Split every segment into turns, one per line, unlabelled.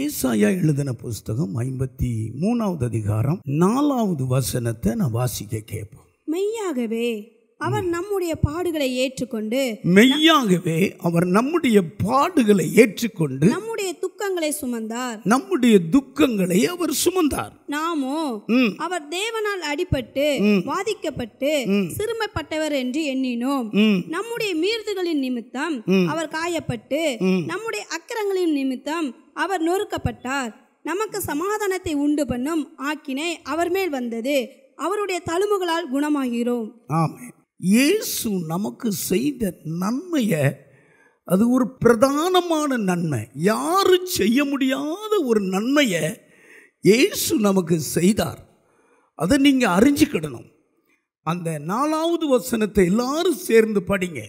ஏசாயா எழுதின புஸ்தகம் ஐம்பத்தி மூணாவது அதிகாரம் நாலாவது வசனத்தை நான் வாசிக்க கேட்போம்
மெய்யாகவே அவர் நம்முடைய பாடுகளை ஏற்றுக்கொண்டு
மெய்யாகவே அவர் நம்முடைய பாடுகளை ஏற்றுக்கொண்டு
நம்முடைய துக்கங்களை சுமந்தார்
நம்முடைய துக்கங்களை அவர் சுமந்தார்
நாமோ அவர் தேவனால் அடிபட்டு பாதிக்கப்பட்டு சிறுமைப்பட்டவர் என்று எண்ணினோம் நம்முடைய மீறுதுகளின் நிமித்தம் அவர் காயப்பட்டு நம்முடைய அக்கரங்களின் நிமித்தம் அவர் நொறுக்கப்பட்டார் நமக்கு சமாதானத்தை உண்டு பண்ணும் ஆக்கினை அவர் மேல் வந்தது அவருடைய தழும்புகளால் குணமாகிறோம்
ஆமாம் இயேசு நமக்கு செய்த நன்மையை அது ஒரு பிரதானமான நன்மை யாரும் செய்ய முடியாத ஒரு நன்மையை இயேசு நமக்கு செய்தார் அதை நீங்கள் அறிஞ்சிக்கிடணும் அந்த நாலாவது வசனத்தை எல்லாரும் சேர்ந்து படிங்க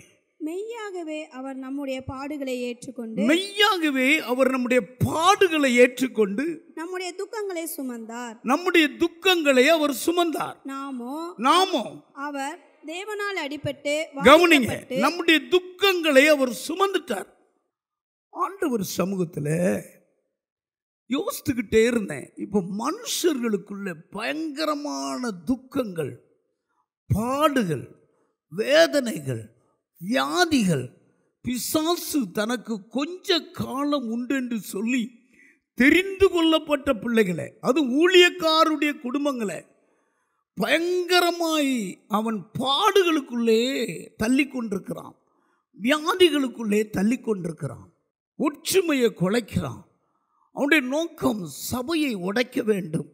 மெய்யாகவே அவர் நம்முடைய பாடுகளை ஏற்றுக்கொண்டு
மெய்யாகவே அவர் நம்முடைய பாடுகளை ஏற்றுக்கொண்டு
நம்முடைய துக்கங்களை சுமந்தார்
நம்முடைய துக்கங்களை அவர் சுமந்தார்
நாமோ நாமோ அவர் தேவனால் அடிபட்டு கவனிங்க
நம்முடைய துக்கங்களை அவர் சுமந்துட்டார் ஆண்டவர் சமூகத்தில் யோசித்துக்கிட்டே இருந்தேன் இப்போ மனுஷர்களுக்குள்ள பயங்கரமான துக்கங்கள் பாடுகள் வேதனைகள் வியாதிகள் பிசாசு தனக்கு கொஞ்ச காலம் உண்டென்று சொல்லி தெரிந்து கொள்ளப்பட்ட பிள்ளைகளை அது ஊழியக்காருடைய குடும்பங்களை பயங்கரமாய் அவன் பாடுகளுக்குள்ளே தள்ளி கொண்டிருக்கிறான் வியாதிகளுக்குள்ளே தள்ளி கொண்டிருக்கிறான் ஒற்றுமையை குலைக்கிறான் அவனுடைய நோக்கம் சபையை உடைக்க வேண்டும்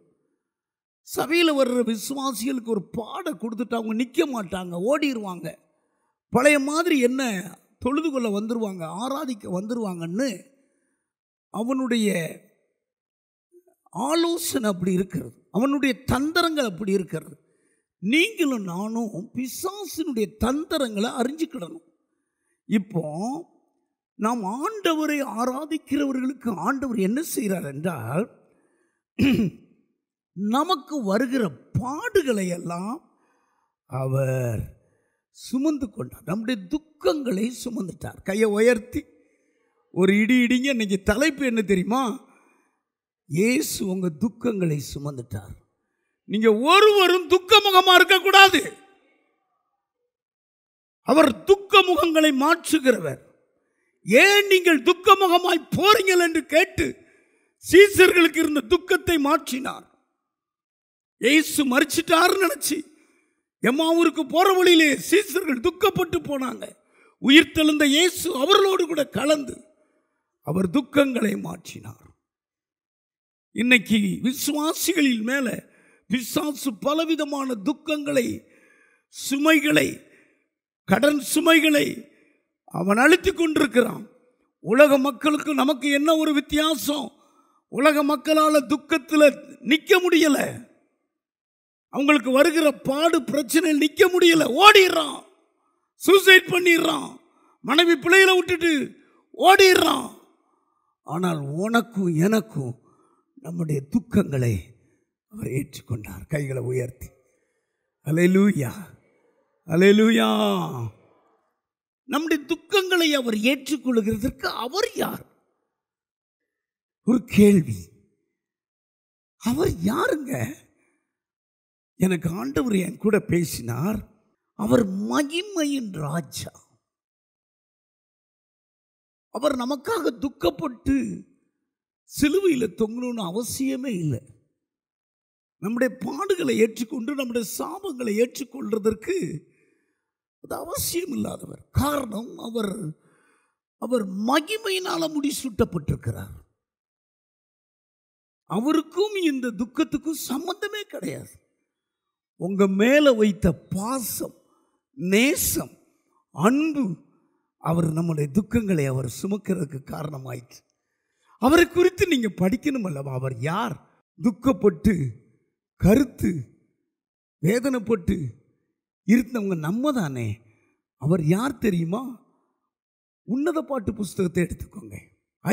சபையில் வர்ற விசுவாசிகளுக்கு ஒரு பாடை கொடுத்துட்டு அவங்க நிற்க மாட்டாங்க ஓடிடுவாங்க பழைய மாதிரி என்ன தொழுது கொள்ள வந்துடுவாங்க ஆராதிக்க வந்துடுவாங்கன்னு அவனுடைய ஆலோசனை அப்படி இருக்கிறது அவனுடைய தந்திரங்கள் அப்படி இருக்கிறது நீங்களும் நானும் பிசாசினுடைய தந்திரங்களை அறிஞ்சுக்கிடணும் இப்போ நாம் ஆண்டவரை ஆராதிக்கிறவர்களுக்கு ஆண்டவர் என்ன செய்கிறார் என்றால் நமக்கு வருகிற பாடுகளை எல்லாம் அவர் சுமந்து கொண்டார் நம்முடைய துக்கங்களை சுமந்துட்டார் கையை உயர்த்தி ஒரு இடி இடிங்க இன்னைக்கு தலைப்பு என்ன தெரியுமா ஏசு உங்கள் துக்கங்களை சுமந்துட்டார் நீங்கள் ஒருவரும் துக்கமுகமாக இருக்கக்கூடாது அவர் துக்க முகங்களை மாற்றுகிறவர் ஏன் நீங்கள் துக்கமுகமாய் போறீங்கள் என்று கேட்டு சீசர்களுக்கு இருந்த துக்கத்தை மாற்றினார் ஏசு மறிச்சிட்டாருன்னு நினச்சி எம்மாவூருக்கு போகிற வழியிலே சீசர்கள் துக்கப்பட்டு போனாங்க உயிர் தெழுந்த இயேசு அவர்களோடு கூட கலந்து அவர் துக்கங்களை மாற்றினார் இன்னைக்கு விசுவாசிகளின் மேலே விசாசு பலவிதமான துக்கங்களை சுமைகளை கடன் சுமைகளை அவன் அழுத்தி கொண்டிருக்கிறான் உலக மக்களுக்கு நமக்கு என்ன ஒரு வித்தியாசம் உலக மக்களால் துக்கத்தில் நிற்க முடியலை அவங்களுக்கு வருகிற பாடு பிரச்சனை நிற்க முடியல ஓடிடுறான் சூசைட் பண்ணிடுறான் மனைவி பிள்ளைகளை விட்டுட்டு ஓடிடுறான் ஆனால் உனக்கும் எனக்கும் நம்முடைய துக்கங்களை அவர் ஏற்றுக்கொண்டார் கைகளை உயர்த்தி அலையலூயா அலையலூயா நம்முடைய துக்கங்களை அவர் ஏற்றுக்கொள்கிறதற்கு அவர் யார் ஒரு கேள்வி அவர் யாருங்க எனக்கு ஆண்டவர் என் கூட பேசினார் அவர் மகிமையின் ராஜா அவர் நமக்காக துக்கப்பட்டு சிலுவையில் தொங்கணும்னு அவசியமே இல்லை நம்முடைய பாடுகளை ஏற்றுக்கொண்டு நம்முடைய சாபங்களை ஏற்றுக்கொள்வதற்கு அது அவசியம் இல்லாதவர் காரணம் அவர் அவர் மகிமையினால் சுட்டப்பட்டிருக்கிறார் அவருக்கும் இந்த துக்கத்துக்கும் சம்பந்தமே கிடையாது உங்கள் மேலே வைத்த பாசம் நேசம் அன்பு அவர் நம்முடைய துக்கங்களை அவர் சுமக்கிறதுக்கு காரணமாயிற்று அவரை குறித்து நீங்கள் படிக்கணும் அல்லவா அவர் யார் துக்கப்பட்டு கருத்து வேதனைப்பட்டு இருந்தவங்க நம்ம தானே அவர் யார் தெரியுமா உன்னத பாட்டு புஸ்தகத்தை எடுத்துக்கோங்க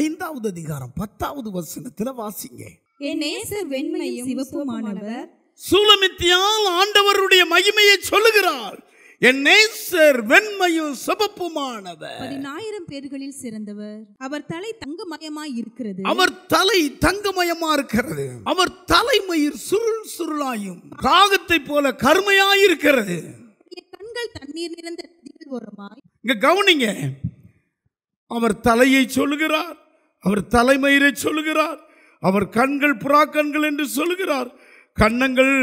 ஐந்தாவது அதிகாரம் பத்தாவது வசனத்தில் வாசிங்க
என் நேசர் வெண்மையும் சிவப்புமானவர்
சூலமித்தியால் ஆண்டவருடைய மகிமையை சொல்லுகிறார் என் நேசர் வெண்மையும் சிவப்புமானவர்
பதினாயிரம் பேர்களில் சிறந்தவர் அவர் தலை தங்கமயமா இருக்கிறது அவர்
தலை தங்கமயமா இருக்கிறது அவர் தலைமயிர் சுருள் சுருளாயும் ராகத்தை போல கருமையாயிருக்கிறது
கண்கள் தண்ணீர் நிறைந்த ஓரமாய்
இங்க கவனிங்க அவர் தலையை சொல்லுகிறார் அவர் தலைமயிரை சொல்லுகிறார் அவர் கண்கள் புறாக்கண்கள் என்று சொல்லுகிறார் கன்னங்கள்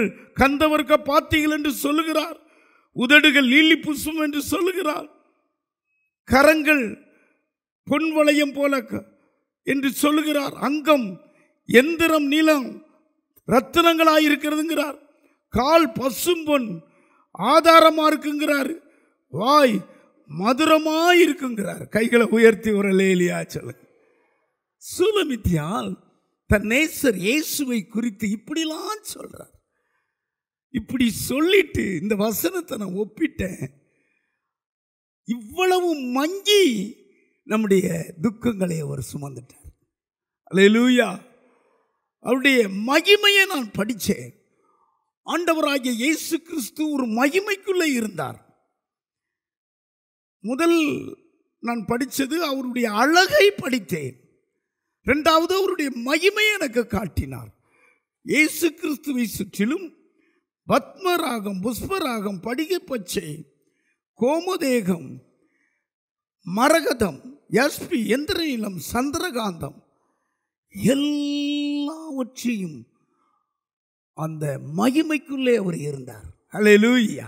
கந்தவர்க்க பாத்திகள் என்று சொல்லுகிறார் உதடுகள் லீலி புஷ்பம் என்று சொல்லுகிறார் கரங்கள் பொன் வளையம் போல என்று சொல்லுகிறார் அங்கம் எந்திரம் நிலம் ரத்தினங்களாக இருக்கிறதுங்கிறார் கால் பொன் ஆதாரமாக இருக்குங்கிறார் வாய் மதுரமாக இருக்குங்கிறார் கைகளை உயர்த்தி ஒரு லேலியா சொல்லுங்க சுலமித்தியால் தன் நேசர் இயேசுவை குறித்து இப்படிலாம் சொல்கிறார் இப்படி சொல்லிட்டு இந்த வசனத்தை நான் ஒப்பிட்டேன் இவ்வளவு மங்கி நம்முடைய துக்கங்களை அவர் சுமந்துட்டார் லூயா அவருடைய மகிமையை நான் படித்தேன் ஆண்டவராகிய இயேசு கிறிஸ்து ஒரு மகிமைக்குள்ளே இருந்தார் முதல் நான் படித்தது அவருடைய அழகை படித்தேன் ரெண்டாவது அவருடைய மகிமையை எனக்கு காட்டினார் இயேசு கிறிஸ்துவை சுற்றிலும் பத்மராகம் புஷ்பராகம் படிகை பச்சை கோமதேகம் மரகதம் எஸ்பி எந்திர சந்திரகாந்தம் எல்லாவற்றையும் அந்த மகிமைக்குள்ளே அவர் இருந்தார் அலையலூயா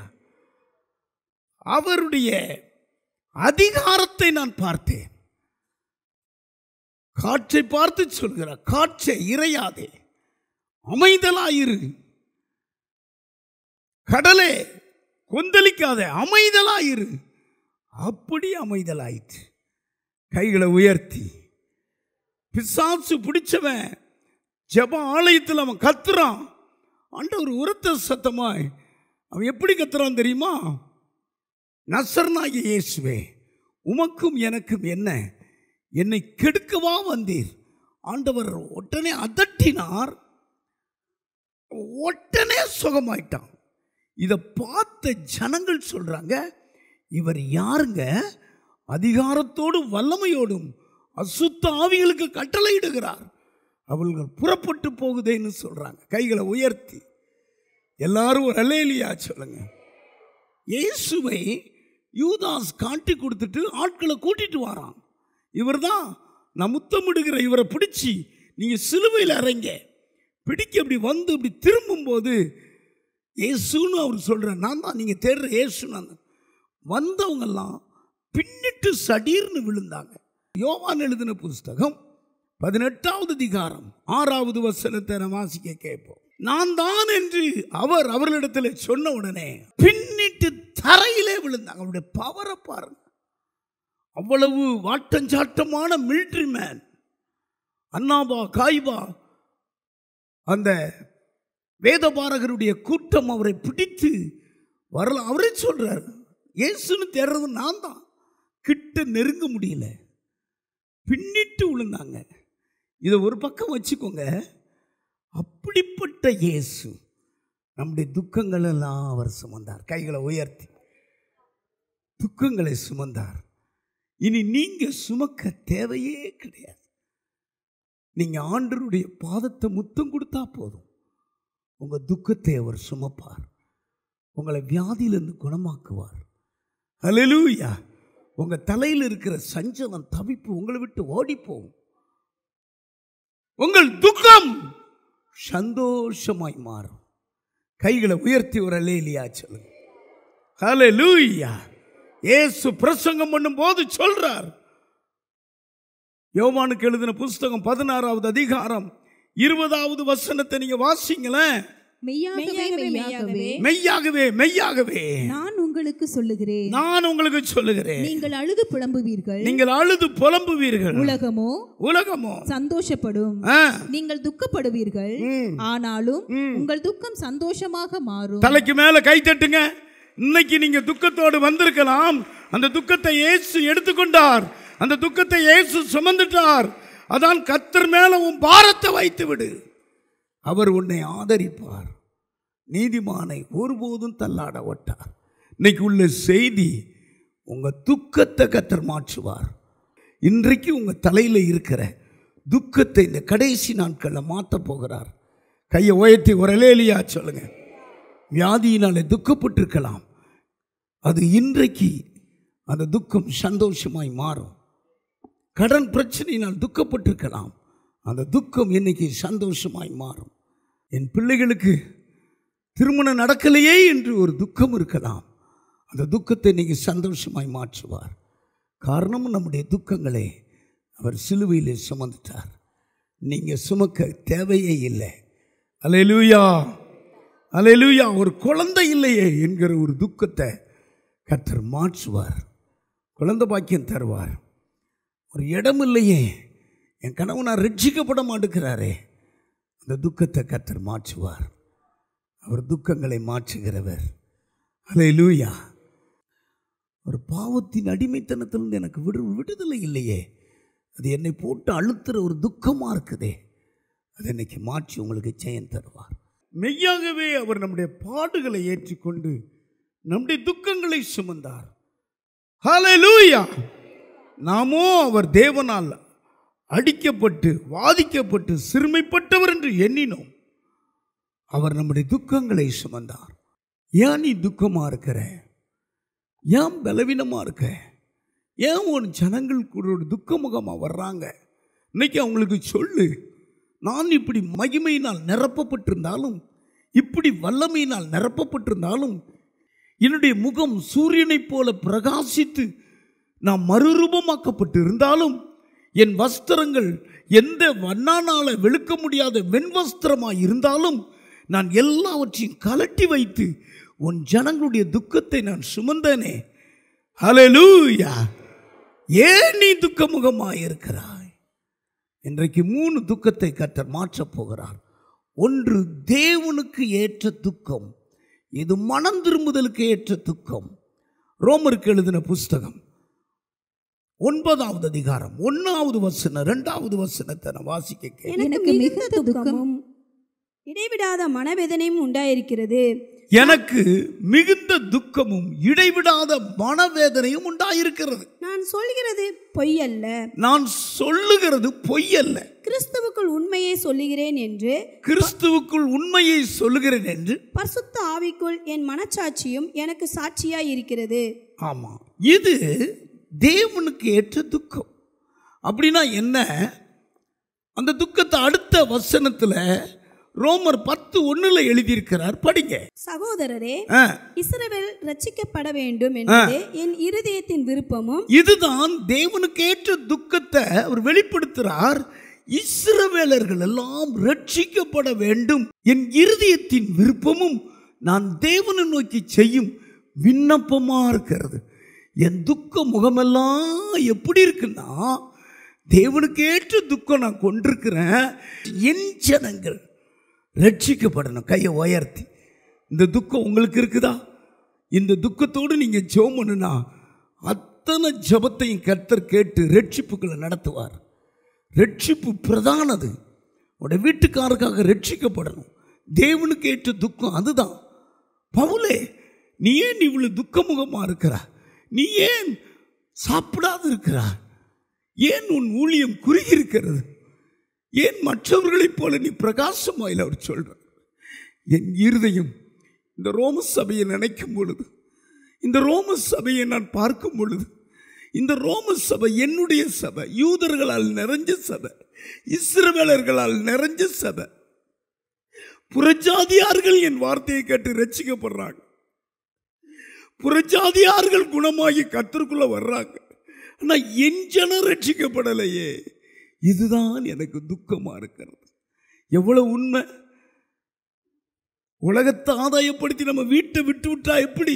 அவருடைய அதிகாரத்தை நான் பார்த்தேன் காற்றை பார்த்து சொல்கிறார் காற்றை இறையாதே அமைதலாயிரு கடலே கொந்தளிக்காத அமைதலாயிரு அப்படி அமைதலாயிற்று கைகளை உயர்த்தி பிசாசு பிடிச்சவன் ஜப ஆலயத்தில் அவன் கத்துறான் அண்ட ஒரு உரத்த சத்தமாய் அவன் எப்படி கத்துறான் தெரியுமா நசர்னாகிய இயேசுவே உமக்கும் எனக்கும் என்ன என்னை கெடுக்கவா வந்தீர் ஆண்டவர் உடனே அதட்டினார் உடனே சுகமாயிட்டான் இதை பார்த்த ஜனங்கள் சொல்கிறாங்க இவர் யாருங்க அதிகாரத்தோடும் வல்லமையோடும் அசுத்த ஆவிகளுக்கு கட்டளையிடுகிறார் அவள்கள் புறப்பட்டு போகுதேன்னு சொல்கிறாங்க கைகளை உயர்த்தி எல்லாரும் ஒரு அலேலியா சொல்லுங்க இயேசுவை யூதாஸ் காட்டி கொடுத்துட்டு ஆட்களை கூட்டிட்டு வரான் இவர் தான் நான் முத்தமிடுகிற இவரை பிடிச்சி நீங்கள் சிலுவையில் அறைங்க பிடிக்க இப்படி வந்து இப்படி திரும்பும்போது ஏசுன்னு அவர் சொல்கிறார் நான் தான் நீங்கள் தேடுற ஏசு நான் வந்தவங்கெல்லாம் பின்னிட்டு சடீர்னு விழுந்தாங்க யோவான் எழுதின புஸ்தகம் பதினெட்டாவது அதிகாரம் ஆறாவது வசனத்தை வாசிக்க கேட்போம் நான் தான் என்று அவர் அவர்களிடத்தில் சொன்ன உடனே பின்னிட்டு தரையிலே விழுந்தாங்க அவருடைய பவரை பாருங்க அவ்வளவு வாட்டஞ்சாட்டமான மிலிட்ரி மேன் அண்ணாபா காய்பா அந்த வேதபாரகருடைய கூட்டம் அவரை பிடித்து வரல அவரே சொல்கிறார் ஏசுன்னு தேடுறது நான் தான் கிட்ட நெருங்க முடியல பின்னிட்டு விழுந்தாங்க இதை ஒரு பக்கம் வச்சுக்கோங்க அப்படிப்பட்ட இயேசு நம்முடைய துக்கங்களெல்லாம் அவர் சுமந்தார் கைகளை உயர்த்தி துக்கங்களை சுமந்தார் இனி நீங்கள் சுமக்க தேவையே கிடையாது நீங்கள் ஆண்டருடைய பாதத்தை முத்தம் கொடுத்தா போதும் உங்கள் துக்கத்தை அவர் சுமப்பார் உங்களை வியாதியிலிருந்து குணமாக்குவார் அலலூயா உங்கள் தலையில் இருக்கிற சஞ்சலம் தவிப்பு உங்களை விட்டு ஓடிப்போம் உங்கள் துக்கம் சந்தோஷமாய் மாறும் கைகளை உயர்த்தி ஒரு அலேலியா சொல்லுங்க ஹலலூயா ஏசு பிரசங்கம் பண்ணும் போது சொல்றார் யோவானுக்கு எழுதின புஸ்தகம் பதினாறாவது அதிகாரம் இருபதாவது வசனத்தை நீங்க வாசிங்களேன் மெய்யாகவே மெய்யாகவே
நான் உங்களுக்கு சொல்லுகிறேன்
நான் உங்களுக்கு சொல்லுகிறேன் நீங்கள்
அழுது புலம்புவீர்கள் நீங்கள்
அழுது புலம்புவீர்கள்
உலகமோ உலகமோ சந்தோஷப்படும் நீங்கள் துக்கப்படுவீர்கள் ஆனாலும் உங்கள் துக்கம் சந்தோஷமாக மாறும்
தலைக்கு மேல கை தட்டுங்க இன்னைக்கு நீங்க துக்கத்தோடு வந்திருக்கலாம் அந்த துக்கத்தை ஏசு எடுத்துக்கொண்டார் அந்த துக்கத்தை ஏசு சுமந்துட்டார் அதான் கத்தர் மேல உன் பாரத்தை வைத்து விடு அவர் உன்னை ஆதரிப்பார் நீதிமானை ஒருபோதும் தள்ளாட ஒட்டார் இன்னைக்கு உள்ள செய்தி உங்கள் துக்கத்தை கத்தர் மாற்றுவார் இன்றைக்கு உங்கள் தலையில் இருக்கிற துக்கத்தை இந்த கடைசி நாட்களில் மாற்ற போகிறார் கையை உயர்த்தி ஒரு லேலியா சொல்லுங்கள் வியாதியினாலே துக்கப்பட்டிருக்கலாம் அது இன்றைக்கு அந்த துக்கம் சந்தோஷமாய் மாறும் கடன் பிரச்சனையினால் துக்கப்பட்டிருக்கலாம் அந்த துக்கம் இன்னைக்கு சந்தோஷமாய் மாறும் என் பிள்ளைகளுக்கு திருமணம் நடக்கலையே என்று ஒரு துக்கம் இருக்கலாம் அந்த துக்கத்தை இன்னைக்கு சந்தோஷமாய் மாற்றுவார் காரணம் நம்முடைய துக்கங்களை அவர் சிலுவையிலே சுமந்துட்டார் நீங்கள் சுமக்க தேவையே இல்லை அலையிலூயா அலையிலூயா ஒரு குழந்தை இல்லையே என்கிற ஒரு துக்கத்தை கத்தர் மாற்றுவார் குழந்தை பாக்கியம் தருவார் ஒரு இடம் இல்லையே என் கனவு நான் ரட்சிக்கப்பட மாட்டுக்கிறாரே அந்த துக்கத்தை கத்தர் மாற்றுவார் அவர் துக்கங்களை மாற்றுகிறவர் லூயா ஒரு பாவத்தின் அடிமைத்தனத்திலிருந்து எனக்கு விடு விடுதலை இல்லையே அது என்னை போட்டு அழுத்துகிற ஒரு துக்கமாக இருக்குதே அது என்னைக்கு மாற்றி உங்களுக்கு ஜெயம் தருவார் மெய்யாகவே அவர் நம்முடைய பாடுகளை ஏற்றிக்கொண்டு நம்முடைய துக்கங்களை சுமந்தார் லூயா நாமோ அவர் தேவனால் அடிக்கப்பட்டு வாதிக்கப்பட்டு சிறுமைப்பட்டவர் என்று எண்ணினோம் அவர் நம்முடைய துக்கங்களை சுமந்தார் ஏன் நீ துக்கமாக இருக்கிற ஏன் பலவீனமாக இருக்க ஏன் உன் ஜனங்கள் கூட துக்கமுகமாக வர்றாங்க இன்னைக்கு அவங்களுக்கு சொல்லு நான் இப்படி மகிமையினால் நிரப்பப்பட்டிருந்தாலும் இப்படி வல்லமையினால் நிரப்பப்பட்டிருந்தாலும் என்னுடைய முகம் சூரியனைப் போல பிரகாசித்து நான் மறுரூபமாக்கப்பட்டு இருந்தாலும் என் வஸ்திரங்கள் எந்த வண்ணானால் வெளுக்க முடியாத வெண்வஸ்திரமாக இருந்தாலும் நான் எல்லாவற்றையும் கலட்டி வைத்து உன் ஜனங்களுடைய துக்கத்தை நான் சுமந்தேனே ஹலலூயா ஏன் நீ துக்கமுகமாக இருக்கிறாய் இன்றைக்கு மூணு துக்கத்தை கத்தர் மாற்றப் போகிறார் ஒன்று தேவனுக்கு ஏற்ற துக்கம் இது மனம் திரும்புதலுக்கு ஏற்ற துக்கம் ரோமருக்கு எழுதின புஸ்தகம் ஒன்பதாவது அதிகாரம் ஒன்னாவது வசனம் ரெண்டாவது வசனத்தை நான் வாசிக்க
எனக்கு மிகுந்த துக்கமும் இடைவிடாத மனவேதனையும் உண்டாயிருக்கிறது
எனக்கு மிகுந்த துக்கமும் இடைவிடாத மனவேதனையும் உண்டாயிருக்கிறது நான் சொல்கிறது பொய் அல்ல நான் சொல்லுகிறது பொய் அல்ல
கிறிஸ்துவுக்குள் உண்மையை சொல்லுகிறேன் என்று
கிறிஸ்துவுக்குள் உண்மையை சொல்லுகிறேன் என்று
பரிசுத்த ஆவிக்குள் என் மனச்சாட்சியும் எனக்கு சாட்சியாய் இருக்கிறது
ஆமா இது தேவனுக்கு ஏற்ற துக்கம் அப்படின்னா என்ன அந்த துக்கத்தை அடுத்த வசனத்தில் ரோமர் பத்து ஒண்ணுல எழுதியிருக்கிறார் படிங்க
சகோதரரே இஸ்ரவேல் ரச்சிக்கப்பட வேண்டும் என்பது என் இருதயத்தின்
விருப்பமும் இதுதான் தேவனுக்கு ஏற்ற துக்கத்தை அவர் வெளிப்படுத்துகிறார் இஸ்ரவேலர்கள் எல்லாம் ரட்சிக்கப்பட வேண்டும் என் இருதயத்தின் விருப்பமும் நான் தேவனை நோக்கி செய்யும் விண்ணப்பமா இருக்கிறது என் துக்க முகமெல்லாம் எப்படி இருக்குன்னா தேவனுக்கு ஏற்ற துக்கம் நான் கொண்டிருக்கிறேன் என் ஜனங்கள் ரட்சிக்கப்படணும் கையை உயர்த்தி இந்த துக்கம் உங்களுக்கு இருக்குதா இந்த துக்கத்தோடு நீங்கள் ஜோமணுன்னா பண்ணுனா அத்தனை ஜபத்தையும் கர்த்தர் கேட்டு ரட்சிப்புகளை நடத்துவார் ரட்சிப்பு பிரதானது உடைய வீட்டுக்காரருக்காக ரட்சிக்கப்படணும் தேவனுக்கு ஏற்ற துக்கம் அதுதான் பவுலே நீ ஏன் இவ்வளோ துக்கமுகமாக இருக்கிறா நீ ஏன் சாப்பிடாது இருக்கிறா ஏன் உன் ஊழியம் குறுகி இருக்கிறது ஏன் மற்றவர்களைப் போல நீ பிரகாசமாயில் அவர் சொல்கிறார் என் இருதயம் இந்த ரோம சபையை நினைக்கும் பொழுது இந்த ரோம சபையை நான் பார்க்கும் பொழுது இந்த ரோம சபை என்னுடைய சபை யூதர்களால் நிறைஞ்ச சபை இஸ்ரவேலர்களால் நிறைஞ்ச சபை புறஜாதியார்கள் என் வார்த்தையை கேட்டு ரசிக்கப்படுறாங்க புறஜாதியார்கள் குணமாகி கத்திற்குள்ள வர்றாங்க ஆனால் என் ஜனம் ரட்சிக்கப்படலையே இதுதான் எனக்கு துக்கமாக இருக்கிறது எவ்வளோ உண்மை உலகத்தை ஆதாயப்படுத்தி நம்ம வீட்டை விட்டு விட்டா எப்படி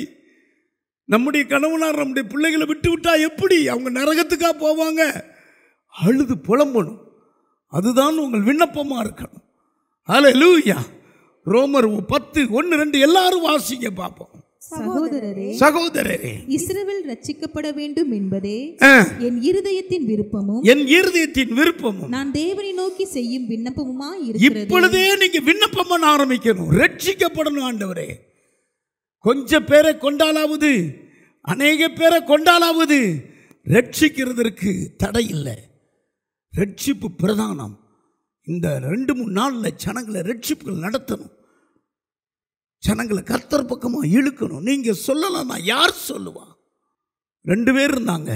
நம்முடைய கணவனார் நம்முடைய பிள்ளைகளை விட்டு விட்டா எப்படி அவங்க நரகத்துக்காக போவாங்க அழுது புலம்பணும் அதுதான் உங்கள் விண்ணப்பமாக இருக்கணும் அல லூயா ரோமர் பத்து ஒன்று ரெண்டு எல்லாரும் வாசிங்க பார்ப்போம்
சகோதரரே சகோதரரே இஸ்ரவேல் ரட்சிக்கப்பட வேண்டும் என்பதே என் இருதயத்தின் விருப்பமும் என் இருதயத்தின் விருப்பமும் நான் தேவனை நோக்கி செய்யும் விண்ணப்பமுமா இப்பொழுதே
நீங்க விண்ணப்பம் பண்ண ஆரம்பிக்கணும் ரட்சிக்கப்படணும் ஆண்டவரே கொஞ்ச பேரை கொண்டாலாவது அநேக பேரை கொண்டாலாவது ரட்சிக்கிறதுக்கு தடை இல்லை ரட்சிப்பு பிரதானம் இந்த ரெண்டு மூணு நாளில் ஜனங்களை ரட்சிப்புகள் நடத்தணும் ஜனங்களை கத்தர் பக்கமாக இழுக்கணும் நீங்கள் சொல்லலாம்னா யார் சொல்லுவா ரெண்டு பேர் இருந்தாங்க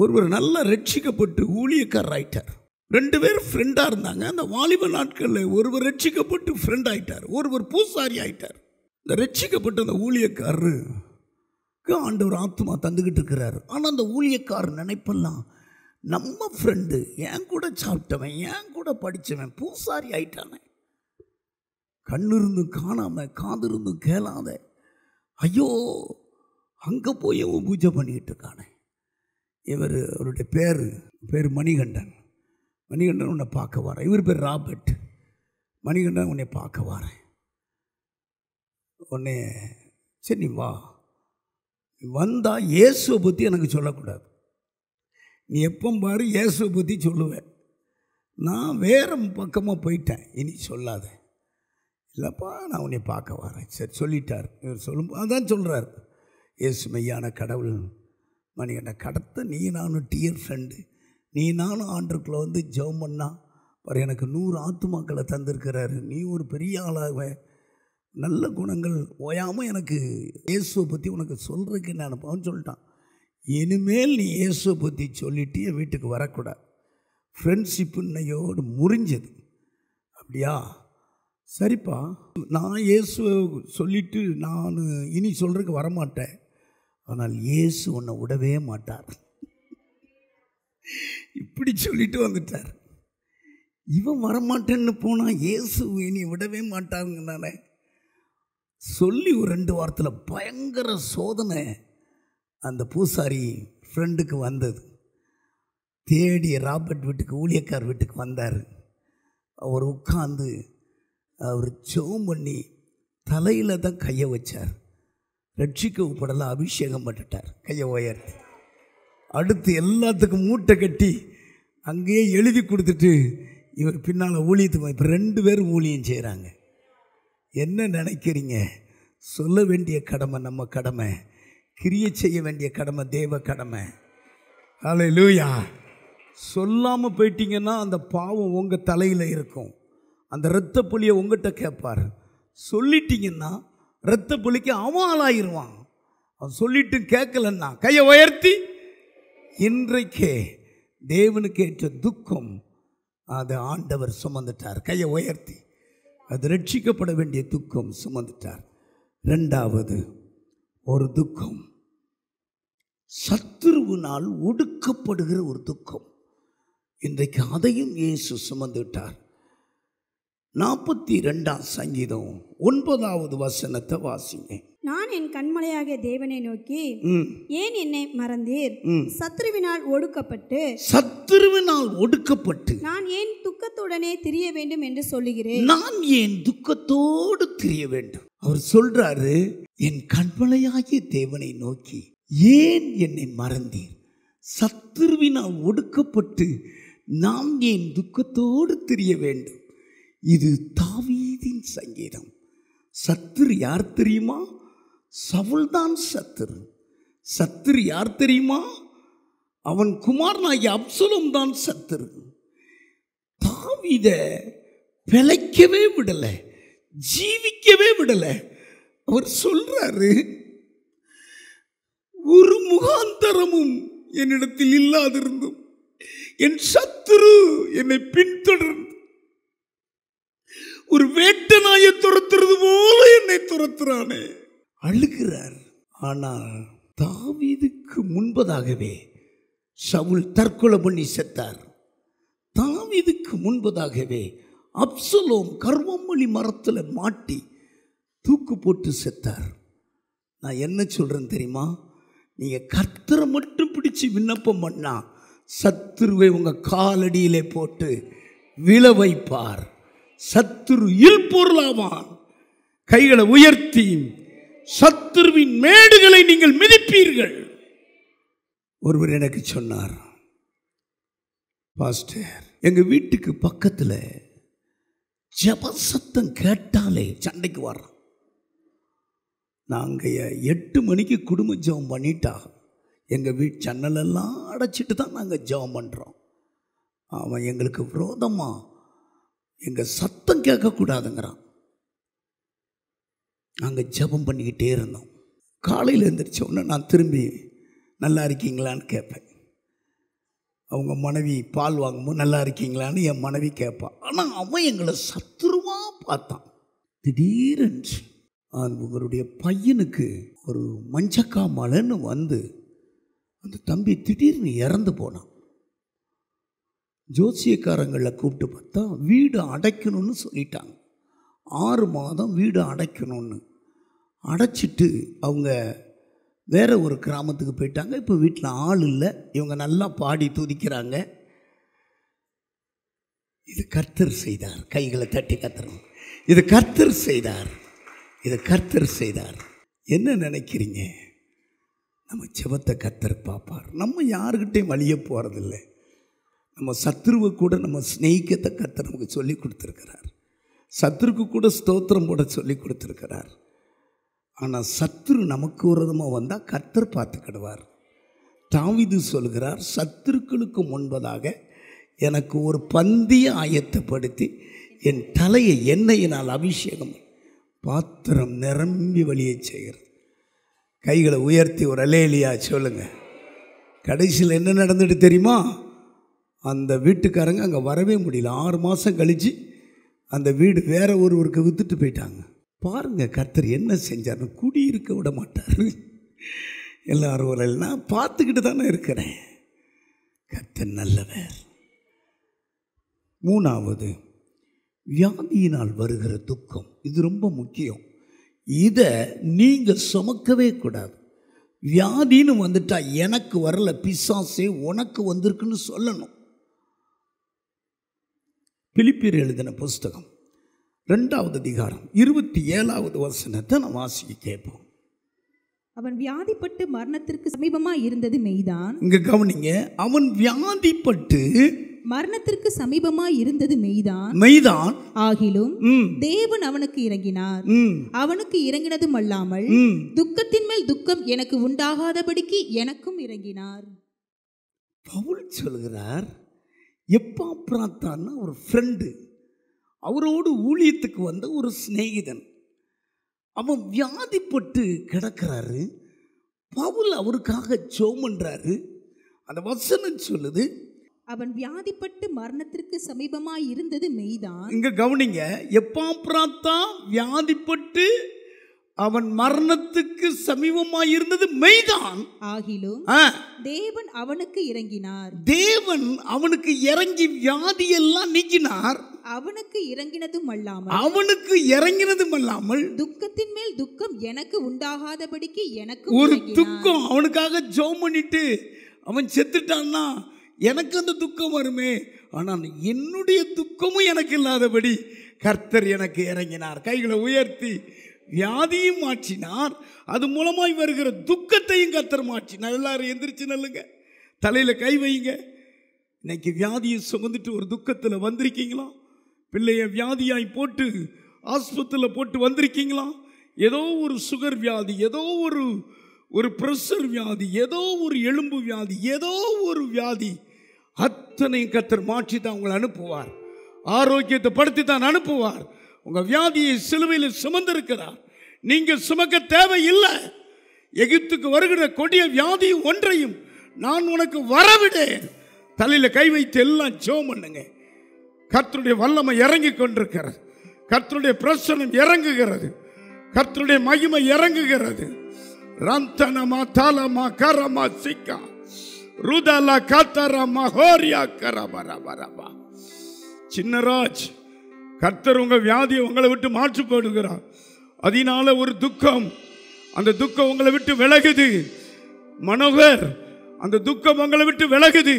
ஒருவர் நல்லா ரட்சிக்கப்பட்டு ஊழியக்கார் ஆயிட்டார் ரெண்டு பேர் ஃப்ரெண்டாக இருந்தாங்க அந்த வாலிப நாட்களில் ஒருவர் ரட்சிக்கப்பட்டு ஃப்ரெண்ட் ஆகிட்டார் ஒருவர் பூசாரி ஆகிட்டார் இந்த ரட்சிக்கப்பட்ட அந்த ஊழியக்காரருக்கு ஆண்டவர் ஆத்மா தந்துக்கிட்டு இருக்கிறார் ஆனால் அந்த ஊழியக்கார் நினைப்பெல்லாம் நம்ம ஃப்ரெண்டு என் கூட சாப்பிட்டவன் என் கூட படித்தவன் பூசாரி ஆயிட்டானே கண்ணிருந்து காணாம காதிருந்தும் கேளாத ஐயோ அங்கே போய் இவன் பூஜை பண்ணிக்கிட்டு இருக்கானே இவர் அவருடைய பேர் பேர் மணிகண்டன் மணிகண்டன் உன்னை பார்க்க வரேன் இவர் பேர் ராபர்ட் மணிகண்டன் உன்னை பார்க்க வரேன் உன்னை சரி நீ வா வந்தால் இயேசுவை பற்றி எனக்கு சொல்லக்கூடாது நீ எப்போ பாரு இயேசுவை பற்றி சொல்லுவேன் நான் வேற பக்கமாக போயிட்டேன் இனி சொல்லாத இல்லைப்பா நான் உன்னை பார்க்க வரேன் சரி சொல்லிட்டார் இவர் சொல்லும் அதான் சொல்கிறார் இயேசு மையான கடவுள் மணிகண்ட கடத்த நீ நானும் டியர் ஃப்ரெண்டு நீ நானும் ஆண்டுக்குள்ளே வந்து ஜெபம் பண்ணா பாரு எனக்கு நூறு ஆத்துமாக்களை தந்திருக்கிறாரு நீ ஒரு பெரிய ஆளாக நல்ல குணங்கள் ஓயாமல் எனக்கு இயேசுவை பற்றி உனக்கு சொல்கிறதுக்கு நான் அனுப்பவன் சொல்லிட்டான் இனிமேல் நீ இயேசுவை பற்றி சொல்லிட்டு என் வீட்டுக்கு வரக்கூடாது ஃப்ரெண்ட்ஷிப்புன்னையோடு முறிஞ்சது அப்படியா சரிப்பா நான் இயேசு சொல்லிட்டு நான் இனி சொல்கிறதுக்கு வரமாட்டேன் ஆனால் இயேசு உன்னை விடவே மாட்டார் இப்படி சொல்லிட்டு வந்துட்டார் இவன் வரமாட்டேன்னு போனால் இயேசு இனி விடவே நானே சொல்லி ஒரு ரெண்டு வாரத்தில் பயங்கர சோதனை அந்த பூசாரி ஃப்ரெண்டுக்கு வந்தது தேடி ராபர்ட் வீட்டுக்கு ஊழியக்கார் வீட்டுக்கு வந்தார் அவர் உட்காந்து அவர் ஜோம் பண்ணி தலையில் தான் கையை வச்சார் ரட்சிக்க உப்படலாம் அபிஷேகம் பண்ணிட்டார் கையை உயர்த்தி அடுத்து எல்லாத்துக்கும் மூட்டை கட்டி அங்கேயே எழுதி கொடுத்துட்டு இவர் பின்னால் ஊழியத்துக்கு இப்போ ரெண்டு பேரும் ஊழியம் செய்கிறாங்க என்ன நினைக்கிறீங்க சொல்ல வேண்டிய கடமை நம்ம கடமை கிரியை செய்ய வேண்டிய கடமை தேவ கடமை அலை லூயா சொல்லாமல் போயிட்டீங்கன்னா அந்த பாவம் உங்கள் தலையில் இருக்கும் அந்த இரத்த புலியை உங்கள்கிட்ட கேட்பார் சொல்லிட்டீங்கன்னா இரத்த புலிக்கு ஆளாயிருவான் அவன் சொல்லிட்டு கேட்கலன்னா கையை உயர்த்தி இன்றைக்கே தேவனுக்கு ஏற்ற துக்கம் அதை ஆண்டவர் சுமந்துட்டார் கையை உயர்த்தி அது ரட்சிக்கப்பட வேண்டிய துக்கம் சுமந்துட்டார் ரெண்டாவது ஒரு துக்கம் சத்துருவினால் ஒடுக்கப்படுகிற ஒரு துக்கம் இன்றைக்கு அதையும் இயேசு சுமந்துவிட்டார் நாற்பத்தி ரெண்டாம் சங்கீதம் ஒன்பதாவது வசனத்தை வாசிங்க
நான் என் கண்மலையாக தேவனை நோக்கி ஏன் என்னை மறந்தீர் சத்ருவினால் ஒடுக்கப்பட்டு சத்ருவினால்
ஒடுக்கப்பட்டு
நான் ஏன் துக்கத்துடனே திரிய வேண்டும் என்று சொல்லுகிறேன் நான்
ஏன் துக்கத்தோடு திரிய வேண்டும் அவர் சொல்றாரு என் கண்மலையாகிய தேவனை நோக்கி ஏன் என்னை மறந்தீர் சத்ருவினால் ஒடுக்கப்பட்டு நாம் ஏன் துக்கத்தோடு திரிய வேண்டும் இது தாவீதின் சங்கீதம் சத்துரு யார் தெரியுமா சவுல்தான் சத்துரு சத்துரு யார் தெரியுமா அவன் குமாரனாகிய அப்சலும் தான் சத்துரு தாவித பிழைக்கவே விடலை ஜீவிக்கவே விடலை அவர் சொல்றாரு ஒரு முகாந்தரமும் என்னிடத்தில் இல்லாதிருந்தும் என் சத்துரு என்னை பின்தொடர்ந்து ஒரு வேட்டு நாயை துரத்துறது போல என்னை துரத்துறானே அழுகிறார் ஆனால் தாவீதுக்கு முன்பதாகவே சவுல் தற்கொலை பண்ணி செத்தார் தாவீதுக்கு முன்பதாகவே அப்சலோம் கர்மமொழி மரத்தில் மாட்டி தூக்கு போட்டு செத்தார் நான் என்ன சொல்கிறேன் தெரியுமா நீங்கள் கத்தரை மட்டும் பிடிச்சி விண்ணப்பம் பண்ணால் சத்துருவை உங்கள் காலடியிலே போட்டு விழ வைப்பார் சத்துரு இல்பொருளாவான் கைகளை உயர்த்தி சத்துருவின் மேடுகளை நீங்கள் மிதிப்பீர்கள் ஒருவர் எனக்கு சொன்னார் பாஸ்டர் எங்கள் வீட்டுக்கு பக்கத்தில் ஜப சத்தம் கேட்டாலே சண்டைக்கு வர்றோம் நாங்கள் எட்டு மணிக்கு குடும்ப ஜபம் பண்ணிட்டா எங்கள் வீட்டு ஜன்னலெல்லாம் அடைச்சிட்டு தான் நாங்கள் ஜபம் பண்ணுறோம் அவன் எங்களுக்கு விரோதமாக எங்கள் சத்தம் கேட்கக்கூடாதுங்கிறான் நாங்கள் ஜபம் பண்ணிக்கிட்டே இருந்தோம் காலையில் எழுந்திரிச்ச உடனே நான் திரும்பி நல்லா இருக்கீங்களான்னு கேட்பேன் அவங்க மனைவி பால் வாங்கும்போது நல்லா இருக்கீங்களான்னு என் மனைவி கேட்பான் ஆனால் அவன் எங்களை சத்துருவாக பார்த்தான் திடீரென்று உங்களுடைய பையனுக்கு ஒரு மஞ்சக்கா மலைன்னு வந்து அந்த தம்பி திடீர்னு இறந்து போனான் ஜோசியக்காரங்களை கூப்பிட்டு பார்த்தா வீடு அடைக்கணும்னு சொல்லிட்டாங்க ஆறு மாதம் வீடு அடைக்கணும்னு அடைச்சிட்டு அவங்க வேறு ஒரு கிராமத்துக்கு போயிட்டாங்க இப்போ வீட்டில் ஆள் இல்லை இவங்க நல்லா பாடி துதிக்கிறாங்க இது கர்த்தர் செய்தார் கைகளை தட்டி கத்துறோம் இது கர்த்தர் செய்தார் இது கர்த்தர் செய்தார் என்ன நினைக்கிறீங்க நம்ம செபத்தை கத்தர் பார்ப்பார் நம்ம யாருக்கிட்டையும் வழிய போகிறதில்லை நம்ம சத்ருவை கூட நம்ம ஸ்நேகிக்கத்தை கத்த நமக்கு சொல்லி கொடுத்துருக்கிறார் சத்ருக்கு கூட ஸ்தோத்திரம் போட சொல்லி கொடுத்துருக்கிறார் ஆனால் சத்ரு நமக்கு விரதமாக வந்தால் கத்தர் பார்த்துக்கிடுவார் தாவிது சொல்கிறார் சத்துருக்களுக்கு முன்பதாக எனக்கு ஒரு பந்திய ஆயத்தப்படுத்தி என் தலையை எண்ணெயினால் அபிஷேகம் பாத்திரம் நிரம்பி வழியை செய்கிறது கைகளை உயர்த்தி ஒரு அலேலியா சொல்லுங்கள் கடைசியில் என்ன நடந்துட்டு தெரியுமா அந்த வீட்டுக்காரங்க அங்கே வரவே முடியல ஆறு மாதம் கழித்து அந்த வீடு வேற ஒருவருக்கு விற்றுட்டு போயிட்டாங்க பாருங்கள் கர்த்தர் என்ன செஞ்சார்னு குடியிருக்க விட மாட்டார் எல்லாரும் ஒரு நான் பார்த்துக்கிட்டு தானே இருக்கிறேன் கர்த்தர் நல்லவர் மூணாவது வியாதியினால் வருகிற துக்கம் இது ரொம்ப முக்கியம் இதை நீங்கள் சுமக்கவே கூடாது வியாதின்னு வந்துட்டா எனக்கு வரல பிசாசே உனக்கு வந்திருக்குன்னு சொல்லணும் பிலிப்பியர் எழுதின புஸ்தகம் ரெண்டாவது அதிகாரம் இருபத்தி ஏழாவது வசனத்தை நான் வாசிக்க கேட்போம்
அவன் வியாதிப்பட்டு மரணத்திற்கு சமீபமாக இருந்தது மெய்தான் இங்கே கவனிங்க
அவன் வியாதிப்பட்டு
மரணத்திற்கு சமீபமா இருந்தது மெய்தான் மெய்தான் ஆகிலும் தேவன் அவனுக்கு இறங்கினார் அவனுக்கு இறங்கினதும் அல்லாமல் துக்கத்தின் மேல் துக்கம் எனக்கு உண்டாகாதபடிக்கு எனக்கும் இறங்கினார்
பவுல் சொல்கிறார் எப்போ பிரார்த்தான்னா ஒரு ஃப்ரெண்டு அவரோடு ஊழியத்துக்கு வந்த ஒரு சிநேகிதன் அவன் வியாதிப்பட்டு கிடக்கிறாரு பவுல் அவருக்காக ஜோமன்றாரு அந்த வசனம் சொல்லுது
அவன் வியாதிப்பட்டு மரணத்திற்கு
சமீபமாக இருந்தது மெய்தான் இங்க கவனிங்க எப்பா பிராத்தா வியாதிப்பட்டு அவன் மரணத்துக்கு சமீபமாய் இருந்தது மெய்தான் ஆகிலும் தேவன் அவனுக்கு இறங்கினார் தேவன் அவனுக்கு இறங்கி வியாதியெல்லாம் நீக்கினார்
அவனுக்கு இறங்கினதும் அல்லாமல் அவனுக்கு இறங்கினதும்
அல்லாமல் துக்கத்தின்
மேல் துக்கம் எனக்கு உண்டாகாதபடிக்கு எனக்கு ஒரு துக்கம்
அவனுக்காக ஜோம் பண்ணிட்டு அவன் செத்துட்டான்னா எனக்கு அந்த துக்கம் வருமே ஆனால் என்னுடைய துக்கமும் எனக்கு இல்லாதபடி கர்த்தர் எனக்கு இறங்கினார் கைகளை உயர்த்தி வியாதியும் மாற்றினார் அது மூலமாய் வருகிற துக்கத்தையும் கத்தர் மாற்றினார் எல்லாரும் எந்திரிச்சு நல்லுங்க தலையில் கை வைங்க இன்னைக்கு வியாதியை சுமந்துட்டு ஒரு துக்கத்தில் வந்திருக்கீங்களா பிள்ளைய வியாதியாய் போட்டு ஆஸ்பத்திரியில் போட்டு வந்திருக்கீங்களா ஏதோ ஒரு சுகர் வியாதி ஏதோ ஒரு ஒரு ப்ரெஷர் வியாதி ஏதோ ஒரு எலும்பு வியாதி ஏதோ ஒரு வியாதி அத்தனை கத்தர் மாற்றி தான் உங்களை அனுப்புவார் ஆரோக்கியத்தை படுத்தி தான் அனுப்புவார் உங்கள் வியாதியை சிலுவையில் சுமந்திருக்கிறார் நீங்கள் சுமக்க தேவையில்லை எகிப்துக்கு வருகிற கொடிய வியாதி ஒன்றையும் நான் உனக்கு வரவிடேன் தலையில் கை வைத்து எல்லாம் ஜோம் பண்ணுங்க கர்த்தருடைய வல்லமை இறங்கி கொண்டிருக்கிறது கர்த்தருடைய பிரசனம் இறங்குகிறது கர்த்தருடைய மகிமை இறங்குகிறது ரந்தனமா தாலமா கரமா சிக்கா ருதலா கத்தரமா ஹோரியா கரபரபரபா சின்னராஜ் கர்த்தர் உங்கள் வியாதியை உங்களை விட்டு மாற்றி போடுகிறார் அதனால ஒரு துக்கம் அந்த துக்கம் உங்களை விட்டு விலகுது மனோகர் அந்த துக்கம் உங்களை விட்டு விலகுது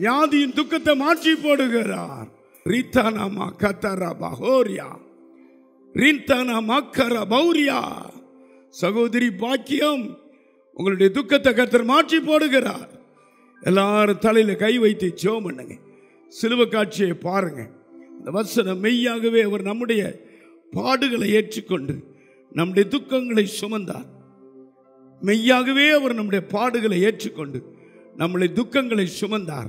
வியாதியின் துக்கத்தை மாற்றி போடுகிறார் ரீத்தானாமா கத்தரா பஹோரியா ரீத்தானாமா கர பௌரியா சகோதரி பாக்கியம் உங்களுடைய துக்கத்தை கர்த்தர் மாற்றி போடுகிறார் எல்லாரும் தலையில் கை வைத்து ஜோ பண்ணுங்க சிலுவ காட்சியை பாருங்கள் இந்த வசனம் மெய்யாகவே அவர் நம்முடைய பாடுகளை ஏற்றுக்கொண்டு நம்முடைய துக்கங்களை சுமந்தார் மெய்யாகவே அவர் நம்முடைய பாடுகளை ஏற்றுக்கொண்டு நம்முடைய துக்கங்களை சுமந்தார்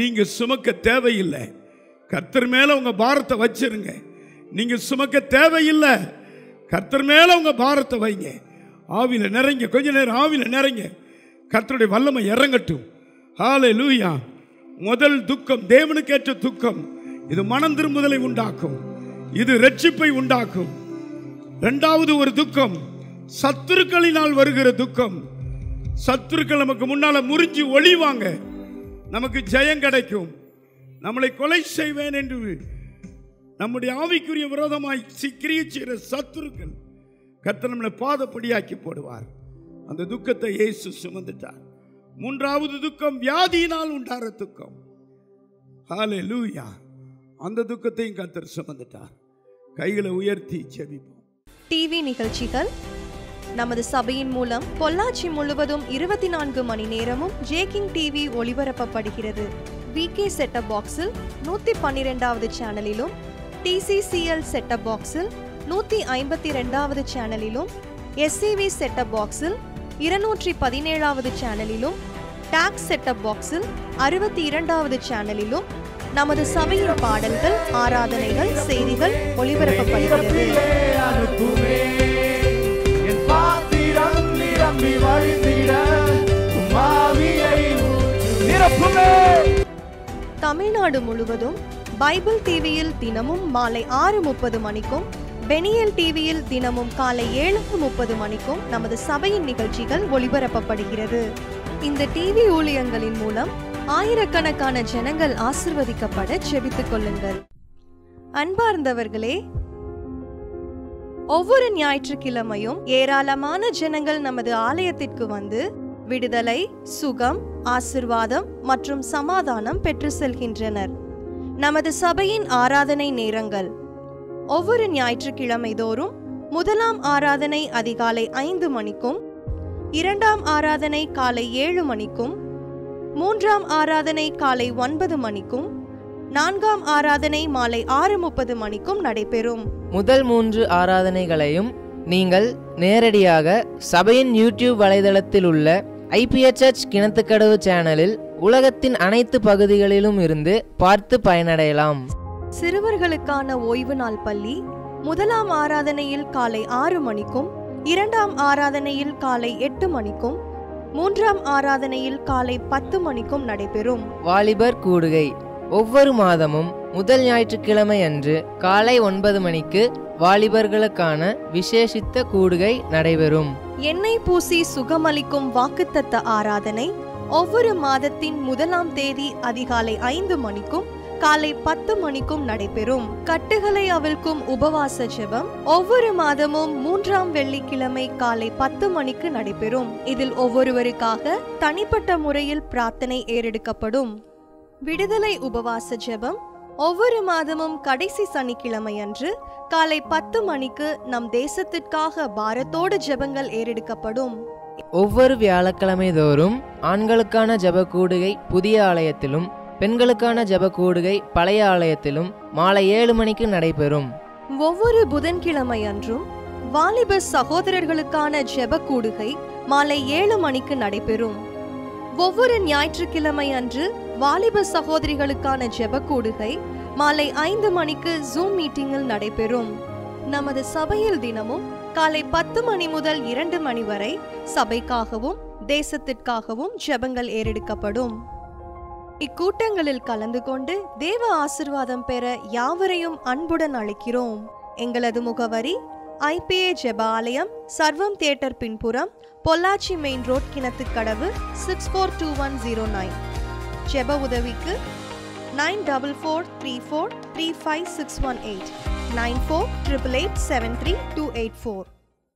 நீங்கள் சுமக்க தேவையில்லை கர்த்தர் மேலே உங்கள் பாரத்தை வச்சிருங்க நீங்கள் சுமக்க தேவையில்லை கர்த்தர் மேலே உங்கள் பாரத்தை வைங்க ஆவியில் நிறைங்க கொஞ்ச நேரம் ஆவியில் நிறைங்க கர்த்தருடைய வல்லமை இறங்கட்டும் ஹாலே லூயா முதல் துக்கம் தேவனுக்கேற்ற துக்கம் இது மனம் திரும்புதலை உண்டாக்கும் இது ரட்சிப்பை உண்டாக்கும் ரெண்டாவது ஒரு துக்கம் சத்துருக்களினால் வருகிற துக்கம் சத்துருக்கள் நமக்கு முன்னால் முறிஞ்சு ஒளிவாங்க நமக்கு ஜெயம் கிடைக்கும் நம்மளை கொலை செய்வேன் என்று நம்முடைய ஆவிக்குரிய விரோதமாய் சிக்கிரிய செய்கிற சத்துருக்கள் கத்த நம்மளை பாதப்படியாக்கி போடுவார் அந்த துக்கத்தை இயேசு சுமந்துட்டார் மூன்றாவது துக்கம் வியாதியினால் உண்டாகிற துக்கம் ஹாலே லூயா அந்த துக்கத்தையும் கத்தர் சுமந்துட்டார் கைகளை உயர்த்தி செபிப்போம்
டிவி நிகழ்ச்சிகள் நமது சபையின் மூலம் பொள்ளாச்சி முழுவதும் இருபத்தி நான்கு மணி நேரமும் ஜேகிங் டிவி ஒளிபரப்பப்படுகிறது விகே செட்டப் பாக்ஸில் நூற்றி பன்னிரெண்டாவது சேனலிலும் டிசிசிஎல் செட்டப் பாக்ஸில் நூற்றி ஐம்பத்தி ரெண்டாவது சேனலிலும் எஸ்சிவி செட்டப் பாக்ஸில் இருநூற்றி பதினேழாவது சேனலிலும் டாக்ஸ் செட்டப் பாக்ஸில் அறுபத்தி இரண்டாவது சேனலிலும் நமது சபையின் பாடல்கள் ஆராதனைகள் செய்திகள் ஒளிபரப்பப்படுகிறது தமிழ்நாடு முழுவதும் பைபிள் டிவியில் தினமும் மாலை ஆறு முப்பது மணிக்கும் பெனியல் டிவியில் தினமும் காலை ஏழு முப்பது மணிக்கும் நமது சபையின் நிகழ்ச்சிகள் ஒளிபரப்பப்படுகிறது இந்த டிவி ஊழியங்களின் மூலம் ஆயிரக்கணக்கான ஜனங்கள் ஆசிர்வதிக்கப்பட செபித்துக் கொள்ளுங்கள் அன்பார்ந்தவர்களே ஒவ்வொரு ஞாயிற்றுக்கிழமையும் ஏராளமான ஜனங்கள் நமது ஆலயத்திற்கு வந்து விடுதலை சுகம் ஆசிர்வாதம் மற்றும் சமாதானம் பெற்று செல்கின்றனர் நமது சபையின் ஆராதனை நேரங்கள் ஒவ்வொரு ஞாயிற்றுக்கிழமை தோறும் முதலாம் ஆராதனை அதிகாலை ஐந்து மணிக்கும் இரண்டாம் ஆராதனை காலை ஏழு மணிக்கும் மூன்றாம் ஆராதனை காலை ஒன்பது மணிக்கும் நான்காம் ஆராதனை மாலை ஆறு முப்பது மணிக்கும் நடைபெறும்
முதல் மூன்று ஆராதனைகளையும் நீங்கள் நேரடியாக சபையின் யூடியூப் வலைதளத்தில் உள்ள ஐபிஎச்ஹெச் கிணத்துக்கடவு சேனலில் உலகத்தின் அனைத்து பகுதிகளிலும் இருந்து பார்த்து பயனடையலாம்
சிறுவர்களுக்கான ஓய்வு நாள் பள்ளி முதலாம் ஆராதனையில் காலை ஆறு மணிக்கும் இரண்டாம் ஆராதனையில் காலை எட்டு மணிக்கும் மூன்றாம் ஆராதனையில் காலை
பத்து மணிக்கும் நடைபெறும் வாலிபர் கூடுகை ஒவ்வொரு மாதமும் முதல் ஞாயிற்றுக்கிழமை அன்று காலை ஒன்பது மணிக்கு வாலிபர்களுக்கான விசேஷித்த கூடுகை நடைபெறும்
எண்ணெய் பூசி சுகமளிக்கும் வாக்குத்தத்த ஆராதனை ஒவ்வொரு மாதத்தின் முதலாம் தேதி அதிகாலை ஐந்து மணிக்கும் காலை பத்து மணிக்கும் நடைபெறும் கட்டுகளை அவிழ்க்கும் உபவாச ஜெபம் ஒவ்வொரு மாதமும் மூன்றாம் வெள்ளிக்கிழமை காலை பத்து மணிக்கு நடைபெறும் இதில் ஒவ்வொருவருக்காக தனிப்பட்ட முறையில் பிரார்த்தனை ஏறெடுக்கப்படும் விடுதலை உபவாச ஜெபம் ஒவ்வொரு மாதமும் கடைசி சனிக்கிழமையன்று காலை பத்து மணிக்கு நம் தேசத்திற்காக பாரத்தோடு ஜெபங்கள் ஏறெடுக்கப்படும்
ஒவ்வொரு வியாழக்கிழமை தோறும் ஆண்களுக்கான ஜப கூடுகை புதிய ஆலயத்திலும் பெண்களுக்கான ஜப கூடுகை பழைய ஆலயத்திலும் மாலை ஏழு மணிக்கு நடைபெறும்
ஒவ்வொரு புதன்கிழமை அன்றும் வாலிப சகோதரர்களுக்கான ஜெப கூடுகை மாலை ஏழு மணிக்கு நடைபெறும் ஒவ்வொரு ஞாயிற்றுக்கிழமை அன்று வாலிப சகோதரிகளுக்கான ஜெப கூடுகை மாலை ஐந்து மணிக்கு ஜூம் மீட்டிங்கில் நடைபெறும் நமது சபையில் தினமும் காலை பத்து மணி முதல் இரண்டு மணி வரை சபைக்காகவும் தேசத்திற்காகவும் ஜெபங்கள் ஏறெடுக்கப்படும் இக்கூட்டங்களில் கலந்து கொண்டு தேவ ஆசிர்வாதம் பெற யாவரையும் அன்புடன் அழைக்கிறோம் எங்களது முகவரி ஐபிஏ ஜெப ஆலயம் சர்வம் தியேட்டர் பின்புறம் Pollachi main road Kinathukadavu six four two one zero nine ஜெப உதவிக்கு nine double four three four three five six one eight nine four triple eight seven three two eight four